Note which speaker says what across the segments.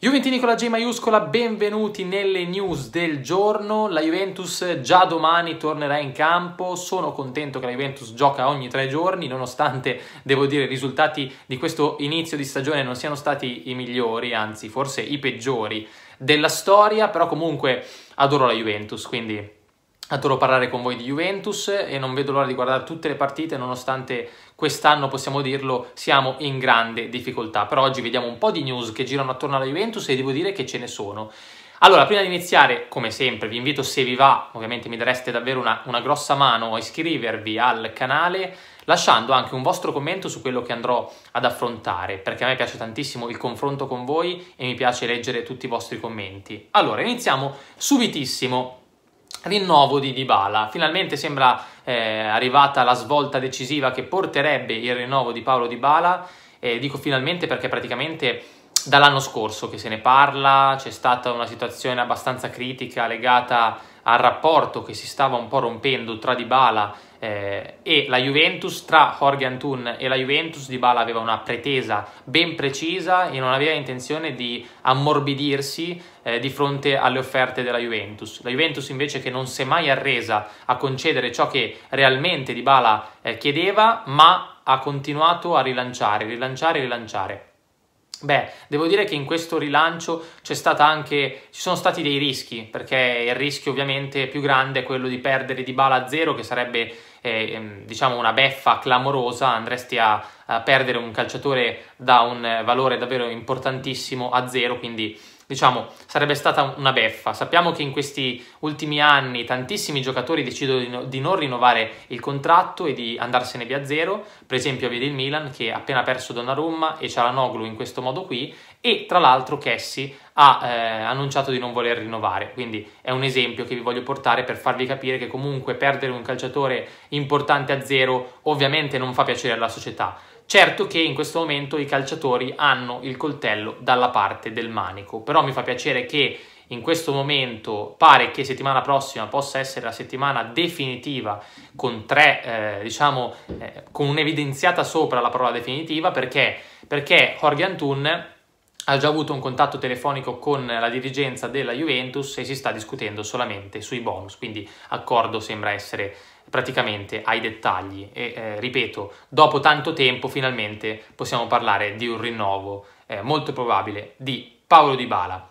Speaker 1: Juventini con la J maiuscola, benvenuti nelle news del giorno. La Juventus già domani tornerà in campo. Sono contento che la Juventus gioca ogni tre giorni, nonostante devo dire i risultati di questo inizio di stagione non siano stati i migliori, anzi, forse i peggiori della storia. Però comunque adoro la Juventus, quindi Adoro parlare con voi di Juventus e non vedo l'ora di guardare tutte le partite, nonostante quest'anno possiamo dirlo siamo in grande difficoltà. Però oggi vediamo un po' di news che girano attorno alla Juventus e devo dire che ce ne sono. Allora, prima di iniziare, come sempre, vi invito se vi va, ovviamente mi dareste davvero una, una, grossa mano a iscrivervi al canale, lasciando anche un vostro commento su quello che andrò ad affrontare, perché a me piace tantissimo il confronto con voi e mi piace leggere tutti i vostri commenti. Allora, iniziamo subitissimo rinnovo di Dybala. Finalmente sembra eh, arrivata la svolta decisiva che porterebbe il rinnovo di Paolo Dybala. Eh, dico finalmente perché praticamente dall'anno scorso che se ne parla, c'è stata una situazione abbastanza critica legata al rapporto che si stava un po' rompendo tra Dybala eh, e la Juventus tra Jorge Antun e la Juventus Di Bala aveva una pretesa ben precisa e non aveva intenzione di ammorbidirsi eh, di fronte alle offerte della Juventus. La Juventus invece che non si è mai arresa a concedere ciò che realmente Di Bala eh, chiedeva, ma ha continuato a rilanciare, rilanciare, rilanciare. Beh, devo dire che in questo rilancio anche, ci sono stati dei rischi, perché il rischio ovviamente più grande è quello di perdere di bala a zero, che sarebbe eh, diciamo una beffa clamorosa, andresti a, a perdere un calciatore da un valore davvero importantissimo a zero, quindi diciamo, sarebbe stata una beffa. Sappiamo che in questi ultimi anni tantissimi giocatori decidono di, no, di non rinnovare il contratto e di andarsene via zero, per esempio vedi il Milan che ha appena perso Donnarumma e Cialanoglu in questo modo qui e tra l'altro Cassie ha eh, annunciato di non voler rinnovare, quindi è un esempio che vi voglio portare per farvi capire che comunque perdere un calciatore importante a zero ovviamente non fa piacere alla società, Certo che in questo momento i calciatori hanno il coltello dalla parte del manico, però mi fa piacere che in questo momento pare che settimana prossima possa essere la settimana definitiva con tre, eh, diciamo, eh, con un'evidenziata sopra la parola definitiva perché, perché Jorge Antun ha già avuto un contatto telefonico con la dirigenza della Juventus e si sta discutendo solamente sui bonus, quindi accordo sembra essere praticamente ai dettagli e eh, ripeto, dopo tanto tempo finalmente possiamo parlare di un rinnovo eh, molto probabile di Paolo Di Bala.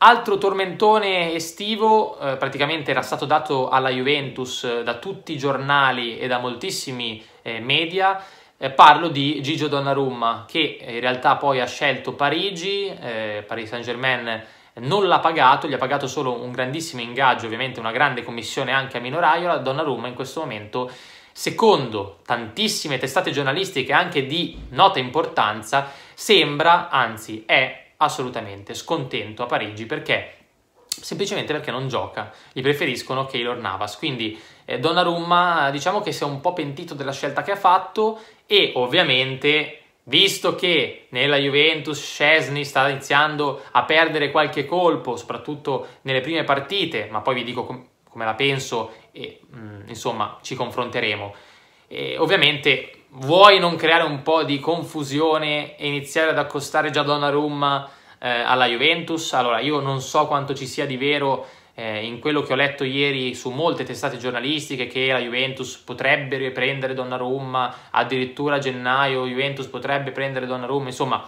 Speaker 1: Altro tormentone estivo, eh, praticamente era stato dato alla Juventus eh, da tutti i giornali e da moltissimi eh, media, eh, parlo di Gigio Donnarumma che in realtà poi ha scelto Parigi, eh, Paris Saint Germain non l'ha pagato, gli ha pagato solo un grandissimo ingaggio, ovviamente una grande commissione anche a Mino Raiola, Donnarumma in questo momento secondo tantissime testate giornalistiche anche di nota importanza sembra, anzi è assolutamente scontento a Parigi perché semplicemente perché non gioca, gli preferiscono Keylor Navas, quindi eh, Donnarumma diciamo che si è un po' pentito della scelta che ha fatto e ovviamente visto che nella Juventus Scesni sta iniziando a perdere qualche colpo, soprattutto nelle prime partite, ma poi vi dico com- come la penso e mh, mm, insomma ci confronteremo. E, ovviamente vuoi non creare un po' di confusione e iniziare ad accostare già Donnarumma eh, alla Juventus. Allora, io non so quanto ci sia di vero eh, in quello che ho letto ieri su molte testate giornalistiche che la Juventus potrebbe riprendere Donnarumma, addirittura a gennaio Juventus potrebbe prendere Donnarumma, insomma,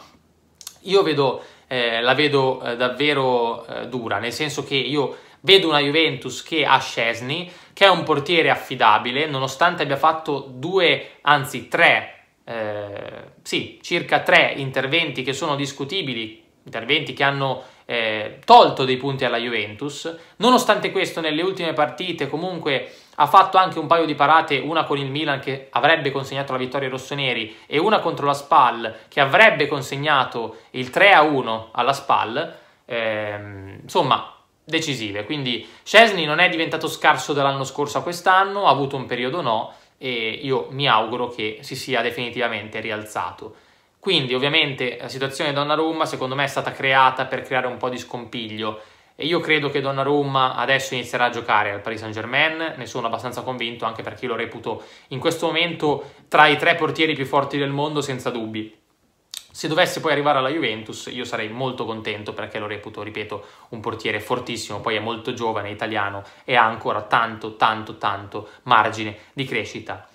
Speaker 1: io vedo, eh, la vedo eh, davvero eh, dura, nel senso che io vedo una Juventus che ha Scesni, che è un portiere affidabile, nonostante abbia fatto due, anzi tre, eh, sì, circa tre interventi che sono discutibili, interventi che hanno eh, tolto dei punti alla Juventus. Nonostante questo, nelle ultime partite comunque ha fatto anche un paio di parate, una con il Milan che avrebbe consegnato la vittoria ai rossoneri e una contro la Spal che avrebbe consegnato il 3-1 alla Spal. Eh, insomma, decisive. Quindi Scesni non è diventato scarso dall'anno scorso a quest'anno, ha avuto un periodo no e io mi auguro che si sia definitivamente rialzato. Quindi ovviamente la situazione di Donnarumma secondo me è stata creata per creare un po' di scompiglio e io credo che Donnarumma adesso inizierà a giocare al Paris Saint Germain, ne sono abbastanza convinto anche perché io lo reputo in questo momento tra i tre portieri più forti del mondo senza dubbi. Se dovesse poi arrivare alla Juventus io sarei molto contento perché lo reputo, ripeto, un portiere fortissimo, poi è molto giovane, italiano e ha ancora tanto, tanto, tanto margine di crescita.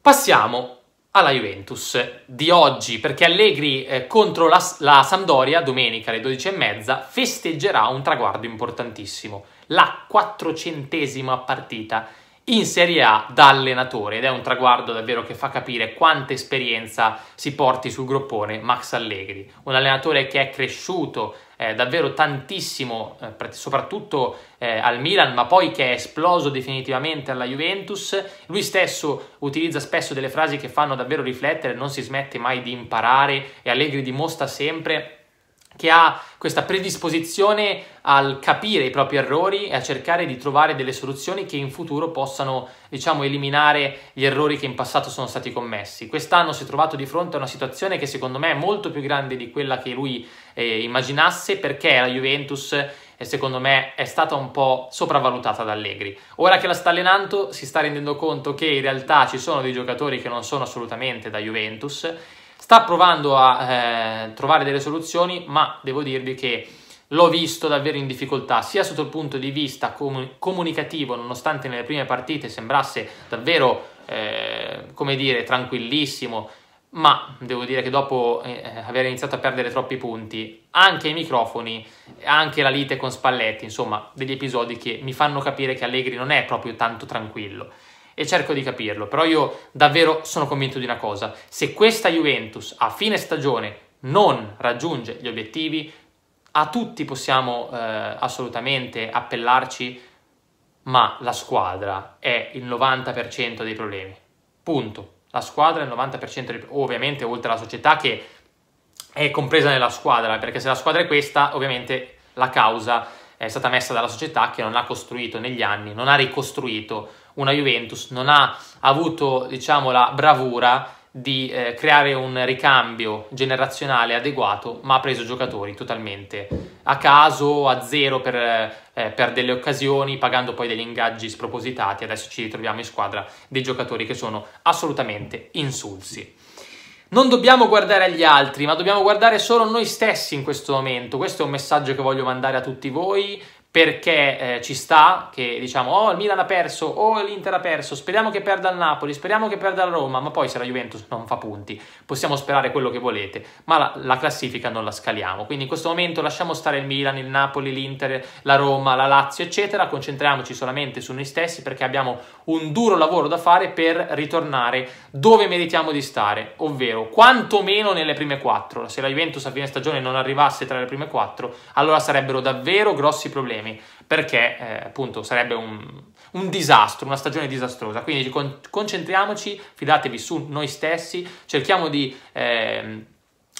Speaker 1: Passiamo alla Juventus di oggi, perché Allegri eh, contro la, la Sampdoria, domenica alle 12.30, festeggerà un traguardo importantissimo, la quattrocentesima partita in Serie A da allenatore ed è un traguardo davvero che fa capire quanta esperienza si porti sul groppone Max Allegri, un allenatore che è cresciuto eh, davvero tantissimo, eh, soprattutto eh, al Milan, ma poi che è esploso definitivamente alla Juventus. Lui stesso utilizza spesso delle frasi che fanno davvero riflettere, non si smette mai di imparare e Allegri dimostra sempre che ha questa predisposizione al capire i propri errori e a cercare di trovare delle soluzioni che in futuro possano, diciamo, eliminare gli errori che in passato sono stati commessi. Quest'anno si è trovato di fronte a una situazione che secondo me è molto più grande di quella che lui eh, immaginasse perché la Juventus eh, secondo me è stata un po' sopravvalutata da Allegri. Ora che la sta allenando si sta rendendo conto che in realtà ci sono dei giocatori che non sono assolutamente da Juventus Sta provando a eh, trovare delle soluzioni, ma devo dirvi che l'ho visto davvero in difficoltà, sia sotto il punto di vista comun- comunicativo, nonostante nelle prime partite sembrasse davvero, eh, come dire, tranquillissimo, ma devo dire che dopo eh, eh, aver iniziato a perdere troppi punti, anche i microfoni, anche la lite con Spalletti, insomma, degli episodi che mi fanno capire che Allegri non è proprio tanto tranquillo e cerco di capirlo, però io davvero sono convinto di una cosa, se questa Juventus a fine stagione non raggiunge gli obiettivi, a tutti possiamo eh, assolutamente appellarci, ma la squadra è il 90% dei problemi. Punto. La squadra è il 90% dei problemi, ovviamente oltre alla società che è compresa nella squadra, perché se la squadra è questa, ovviamente la causa è stata messa dalla società che non ha costruito negli anni, non ha ricostruito una Juventus non ha avuto diciamo, la bravura di eh, creare un ricambio generazionale adeguato, ma ha preso giocatori totalmente a caso, a zero per, eh, per, delle occasioni, pagando poi degli ingaggi spropositati. Adesso ci ritroviamo in squadra dei giocatori che sono assolutamente insulsi. Non dobbiamo guardare agli altri, ma dobbiamo guardare solo noi stessi in questo momento. Questo è un messaggio che voglio mandare a tutti voi perché eh, ci sta che diciamo oh il Milan ha perso, oh l'Inter ha perso, speriamo che perda il Napoli, speriamo che perda la Roma, ma poi se la Juventus non fa punti possiamo sperare quello che volete, ma la, la classifica non la scaliamo, quindi in questo momento lasciamo stare il Milan, il Napoli, l'Inter, la Roma, la Lazio eccetera, concentriamoci solamente su noi stessi perché abbiamo un duro lavoro da fare per ritornare dove meritiamo di stare, ovvero quantomeno nelle prime quattro, se la Juventus a fine stagione non arrivasse tra le prime quattro allora sarebbero davvero grossi problemi problemi, perché eh, appunto sarebbe un, un, disastro, una stagione disastrosa. Quindi con, concentriamoci, fidatevi su noi stessi, cerchiamo di eh,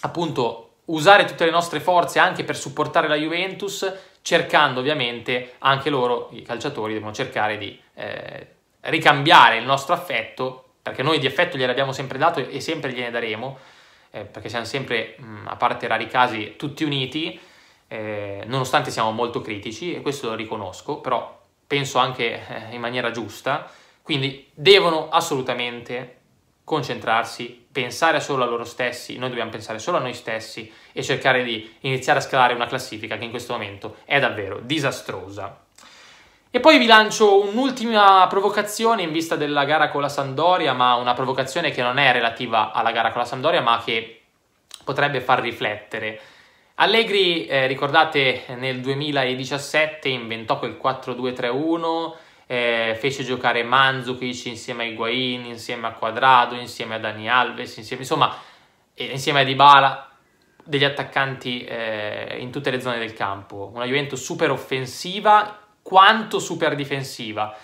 Speaker 1: appunto usare tutte le nostre forze anche per supportare la Juventus, cercando ovviamente anche loro, i calciatori, devono cercare di eh, ricambiare il nostro affetto, perché noi di affetto gliel'abbiamo sempre dato e sempre gliene daremo, eh, perché siamo sempre, mh, mm, a parte rari casi, tutti uniti eh, nonostante siamo molto critici, e questo lo riconosco, però penso anche eh, in maniera giusta, quindi devono assolutamente concentrarsi, pensare solo a loro stessi, noi dobbiamo pensare solo a noi stessi e cercare di iniziare a scalare una classifica che in questo momento è davvero disastrosa. E poi vi lancio un'ultima provocazione in vista della gara con la Sandoria, ma una provocazione che non è relativa alla gara con la Sandoria, ma che potrebbe far riflettere Allegri, eh, ricordate, nel 2017 inventò quel 4-2-3-1, eh, fece giocare Mandzukic insieme a Higuain, insieme a Quadrado, insieme a Dani Alves, insieme, insomma, insieme a Dybala, degli attaccanti eh, in tutte le zone del campo. Una Juventus super offensiva quanto super difensiva.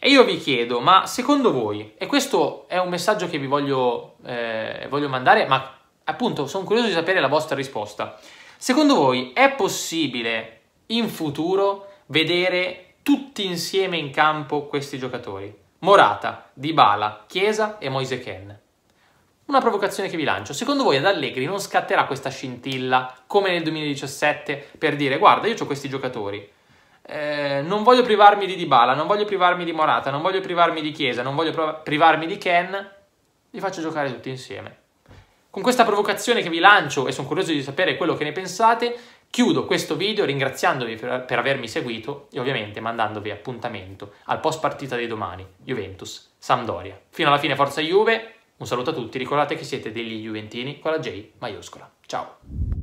Speaker 1: E io vi chiedo, ma secondo voi, e questo è un messaggio che vi voglio, eh, voglio mandare, ma appunto sono curioso di sapere la vostra risposta. Secondo voi è possibile in futuro vedere tutti insieme in campo questi giocatori? Morata, Dybala, Chiesa e Moise Ken. Una provocazione che vi lancio. Secondo voi ad Allegri non scatterà questa scintilla come nel 2017 per dire guarda io ho questi giocatori, eh, non voglio privarmi di Dybala, non voglio privarmi di Morata, non voglio privarmi di Chiesa, non voglio privarmi di Ken, li faccio giocare tutti insieme. Con questa provocazione che vi lancio e sono curioso di sapere quello che ne pensate, chiudo questo video ringraziandovi per, per avermi seguito e ovviamente mandandovi appuntamento al post partita di domani, Juventus, Sampdoria. Fino alla fine Forza Juve, un saluto a tutti, ricordate che siete degli Juventini con la J maiuscola. Ciao!